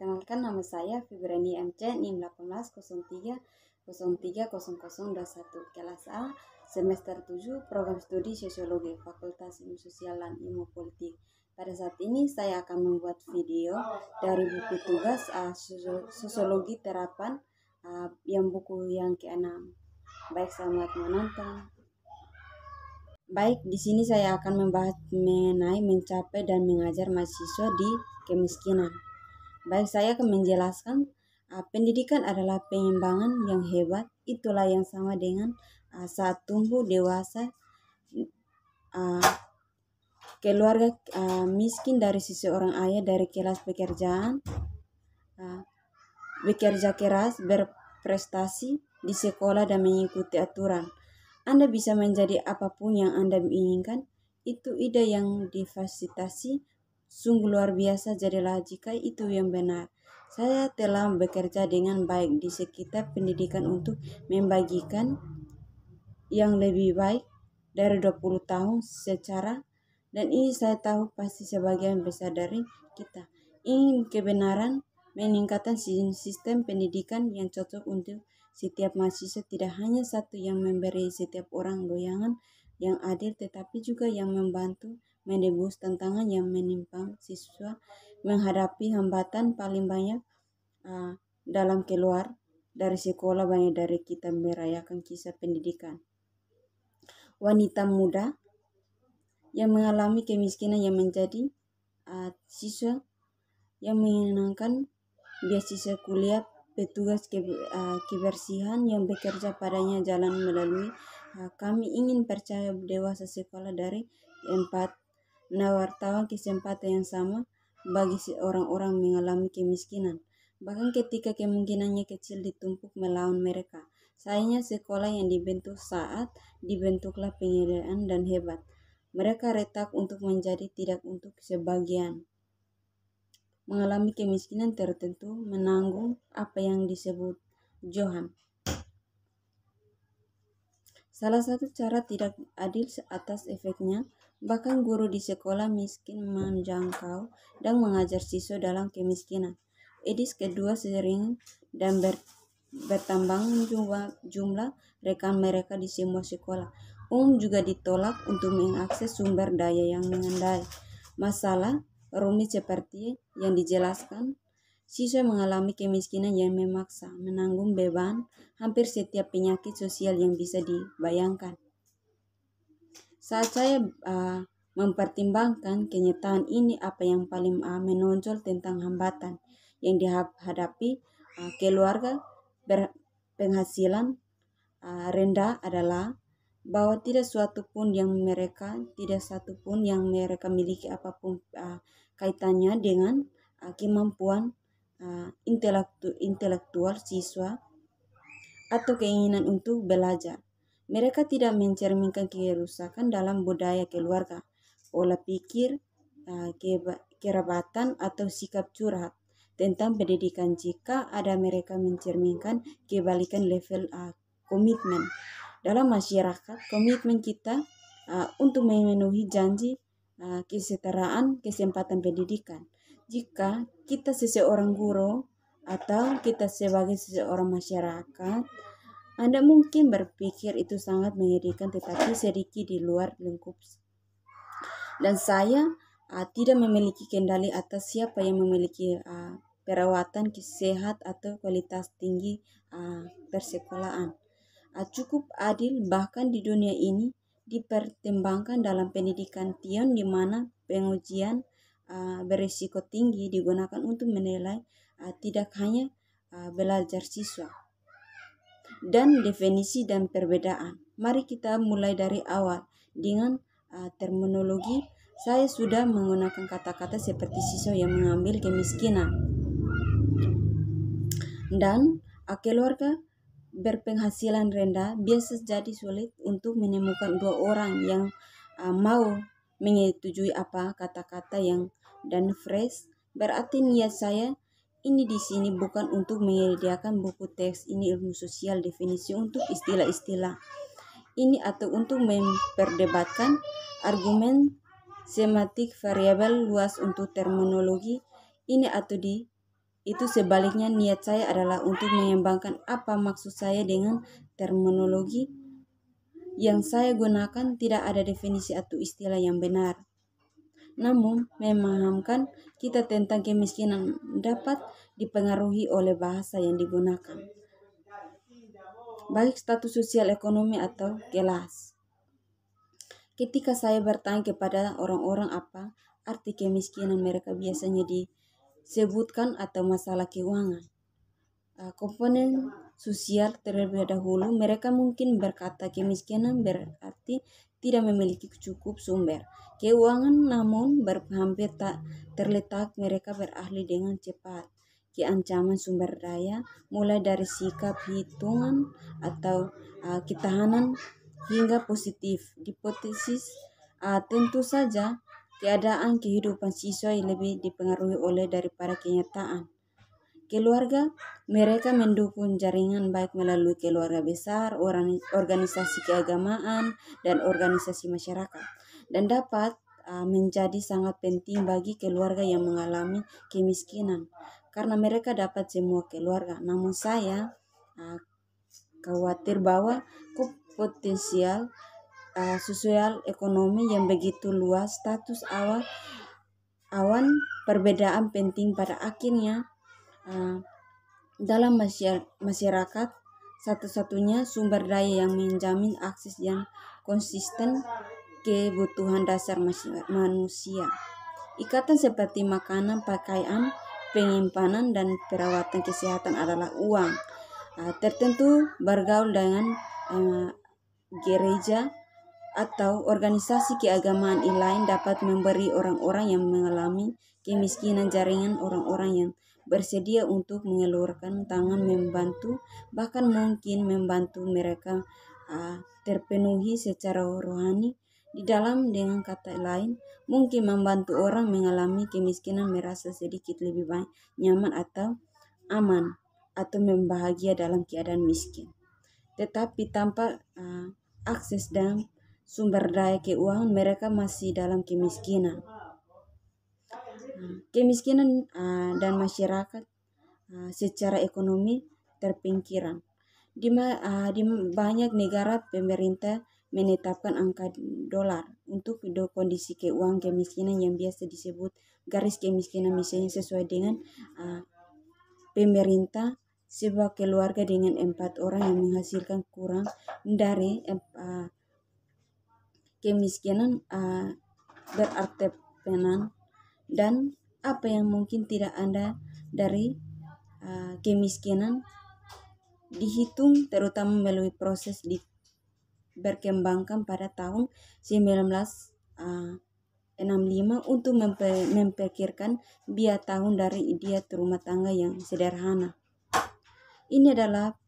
perkenalkan nama saya Fibrani MC NIM 1803030001 kelas A semester 7 program studi sosiologi Fakultas Ilmu Sosial dan Ilmu Politik. Pada saat ini saya akan membuat video dari buku tugas uh, sosiologi terapan uh, yang buku yang ke-6. Baik selamat menonton. Baik, di sini saya akan membahas mengenai mencapai dan mengajar mahasiswa di kemiskinan. Baik, saya akan menjelaskan uh, pendidikan adalah pengembangan yang hebat. Itulah yang sama dengan uh, saat tumbuh dewasa uh, keluarga uh, miskin dari sisi orang ayah dari kelas pekerjaan uh, bekerja keras berprestasi di sekolah dan mengikuti aturan anda bisa menjadi apapun yang Anda inginkan itu ide yang difasilitasi Sungguh luar biasa jadilah jika itu yang benar. Saya telah bekerja dengan baik di sekitar pendidikan untuk membagikan yang lebih baik dari 20 tahun secara dan ini saya tahu pasti sebagian besar dari kita ingin kebenaran meningkatkan sistem pendidikan yang cocok untuk setiap mahasiswa tidak hanya satu yang memberi setiap orang goyangan yang adil tetapi juga yang membantu mendebus tantangan yang menimpa siswa menghadapi hambatan paling banyak uh, dalam keluar dari sekolah banyak dari kita merayakan kisah pendidikan. Wanita muda yang mengalami kemiskinan yang menjadi uh, siswa yang menyenangkan beasiswa kuliah petugas ke, uh, kebersihan yang bekerja padanya jalan melalui uh, kami ingin percaya dewasa sekolah dari empat menawarkan nah, kesempatan yang sama bagi orang-orang mengalami kemiskinan. Bahkan ketika kemungkinannya kecil ditumpuk melawan mereka. Sayangnya sekolah yang dibentuk saat dibentuklah penyediaan dan hebat. Mereka retak untuk menjadi tidak untuk sebagian. Mengalami kemiskinan tertentu menanggung apa yang disebut Johan. Salah satu cara tidak adil atas efeknya Bahkan guru di sekolah miskin menjangkau dan mengajar siswa dalam kemiskinan. Edis kedua sering dan ber, bertambang jumlah, jumlah rekan mereka di semua sekolah. Umum juga ditolak untuk mengakses sumber daya yang mengandai. Masalah rumit seperti yang dijelaskan siswa mengalami kemiskinan yang memaksa menanggung beban hampir setiap penyakit sosial yang bisa dibayangkan. Saat saya uh, mempertimbangkan kenyataan ini apa yang paling uh, menonjol tentang hambatan yang dihadapi uh, keluarga berpenghasilan uh, rendah adalah bahwa tidak suatu pun yang mereka tidak satu pun yang mereka miliki apapun uh, kaitannya dengan uh, kemampuan uh, intelektu intelektual siswa atau keinginan untuk belajar mereka tidak mencerminkan kerusakan dalam budaya keluarga, pola pikir, eh, kerabatan, atau sikap curhat tentang pendidikan jika ada mereka mencerminkan kebalikan level eh, komitmen. Dalam masyarakat, komitmen kita eh, untuk memenuhi janji kesetaraan kesempatan pendidikan. Jika kita seseorang guru atau kita sebagai seseorang masyarakat, anda mungkin berpikir itu sangat menyedihkan, tetapi sedikit di luar lingkup. Dan saya uh, tidak memiliki kendali atas siapa yang memiliki uh, perawatan sehat atau kualitas tinggi uh, persekolahan. Uh, cukup adil bahkan di dunia ini dipertimbangkan dalam pendidikan tion di mana pengujian uh, berisiko tinggi digunakan untuk menilai uh, tidak hanya uh, belajar siswa dan definisi dan perbedaan. Mari kita mulai dari awal dengan uh, terminologi. Saya sudah menggunakan kata-kata seperti siswa yang mengambil kemiskinan dan uh, keluarga berpenghasilan rendah biasa jadi sulit untuk menemukan dua orang yang uh, mau menyetujui apa kata-kata yang dan fresh berarti niat saya ini di sini bukan untuk menyediakan buku teks ini ilmu sosial definisi untuk istilah-istilah ini atau untuk memperdebatkan argumen sematik variabel luas untuk terminologi ini atau di itu sebaliknya niat saya adalah untuk mengembangkan apa maksud saya dengan terminologi yang saya gunakan tidak ada definisi atau istilah yang benar namun memahamkan kita tentang kemiskinan dapat dipengaruhi oleh bahasa yang digunakan, baik status sosial ekonomi atau kelas. Ketika saya bertanya kepada orang-orang apa arti kemiskinan mereka biasanya disebutkan atau masalah keuangan. Ah, komponen sosial terlebih dahulu mereka mungkin berkata kemiskinan berarti tidak memiliki cukup sumber keuangan namun berhampir tak terletak mereka berahli dengan cepat keancaman sumber daya mulai dari sikap hitungan atau uh, ketahanan hingga positif hipotesis uh, ah, tentu saja keadaan kehidupan siswa yang lebih dipengaruhi oleh daripada kenyataan keluarga, mereka mendukung jaringan baik melalui keluarga besar, organisasi keagamaan, dan organisasi masyarakat, dan dapat ah, menjadi sangat penting bagi keluarga yang mengalami kemiskinan karena mereka dapat semua keluarga. Namun saya uh, khawatir bahwa potensial uh, sosial ekonomi yang begitu luas status awal awan perbedaan penting pada akhirnya Eh, dalam masyarakat satu-satunya sumber daya yang menjamin akses yang konsisten kebutuhan dasar manusia. Ikatan seperti makanan, pakaian, penyimpanan, dan perawatan kesehatan adalah uang. Eh, tertentu bergaul dengan eh, gereja atau organisasi keagamaan lain dapat memberi orang-orang yang mengalami kemiskinan jaringan orang-orang yang bersedia untuk mengeluarkan tangan membantu, bahkan mungkin membantu mereka uh, terpenuhi secara rohani. Di dalam dengan kata lain, mungkin membantu orang mengalami kemiskinan merasa sedikit lebih baik, nyaman atau aman atau membahagia dalam keadaan miskin. Tetapi tanpa uh, akses dan sumber daya keuangan mereka masih dalam kemiskinan. kemiskinan uh, Eh, dan masyarakat eh, secara ekonomi terpingkiran. Di, eh, di banyak negara pemerintah menetapkan angka dolar untuk kondisi keuangan kemiskinan yang biasa disebut garis kemiskinan misalnya sesuai dengan uh, pemerintah sebuah keluarga dengan empat orang yang menghasilkan kurang dari uh, kemiskinan uh, berarti penan dan apa yang mungkin tidak Anda dari uh, kemiskinan dihitung terutama melalui proses di berkembangkan pada tahun 1965 eh, untuk memperkirakan biaya tahun dari dia rumah tangga yang sederhana. Ini adalah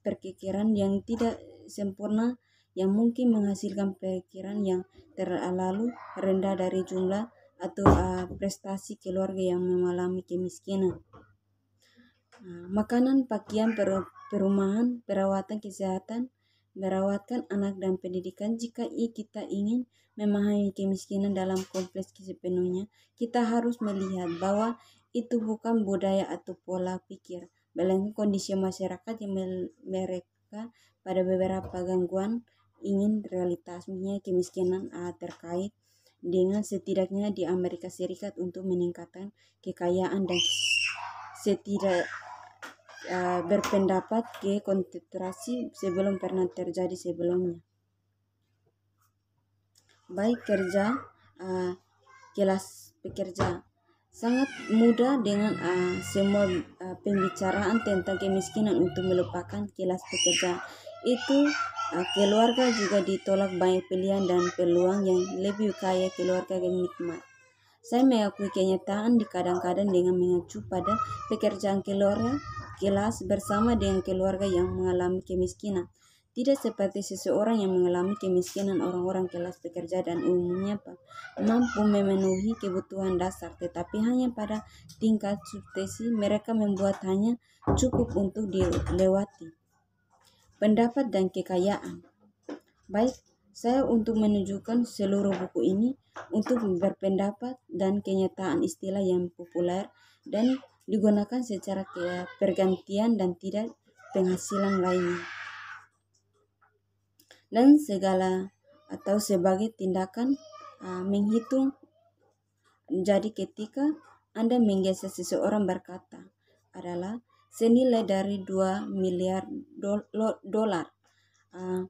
perkikiran yang tidak sempurna yang mungkin menghasilkan perkiraan yang terlalu rendah dari jumlah atau uh, prestasi keluarga yang mengalami kemiskinan. Uh, makanan, pakaian, perumahan, perawatan kesehatan, merawatkan anak dan pendidikan jika kita ingin memahami kemiskinan dalam kompleks sepenuhnya, kita harus melihat bahwa itu bukan budaya atau pola pikir, melainkan kondisi masyarakat yang mereka pada beberapa gangguan ingin realitasnya kemiskinan ah, terkait dengan setidaknya di Amerika Serikat untuk meningkatkan kekayaan dan setidak uh, berpendapat ke konsentrasi sebelum pernah terjadi sebelumnya. Baik kerja uh, kelas pekerja sangat mudah dengan uh, semua uh, pembicaraan tentang kemiskinan untuk melupakan kelas pekerja itu eh, keluarga juga ditolak banyak pilihan dan peluang yang lebih kaya keluarga yang nikmat. Saya mengakui kenyataan di kadang-kadang dengan mengacu pada pekerjaan keluarga kelas bersama dengan keluarga yang mengalami kemiskinan. Tidak seperti seseorang yang mengalami kemiskinan orang-orang kelas pekerja dan umumnya mampu memenuhi kebutuhan dasar, tetapi hanya pada tingkat subtesi mereka membuat hanya cukup untuk dilewati pendapat dan kekayaan. Baik, saya untuk menunjukkan seluruh buku ini untuk berpendapat dan kenyataan istilah yang populer dan digunakan secara pergantian dan tidak penghasilan lainnya. Dan segala atau sebagai tindakan uh, menghitung. Jadi ketika Anda menggeser seseorang berkata adalah senilai dari 2 miliar dolar. Uh,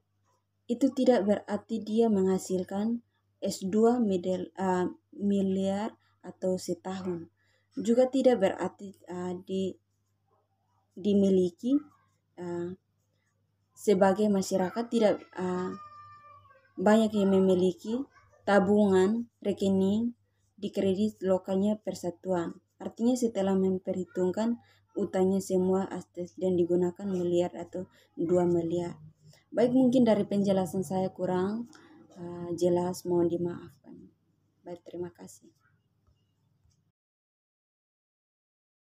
itu tidak berarti dia menghasilkan S2 medel, uh, miliar atau setahun. Juga tidak berarti uh, di, dimiliki uh, sebagai masyarakat tidak uh, banyak yang memiliki tabungan rekening di kredit lokalnya persatuan. Artinya setelah memperhitungkan utangnya semua astes dan digunakan miliar atau dua miliar. Baik mungkin dari penjelasan saya kurang uh, jelas mohon dimaafkan. Baik terima kasih.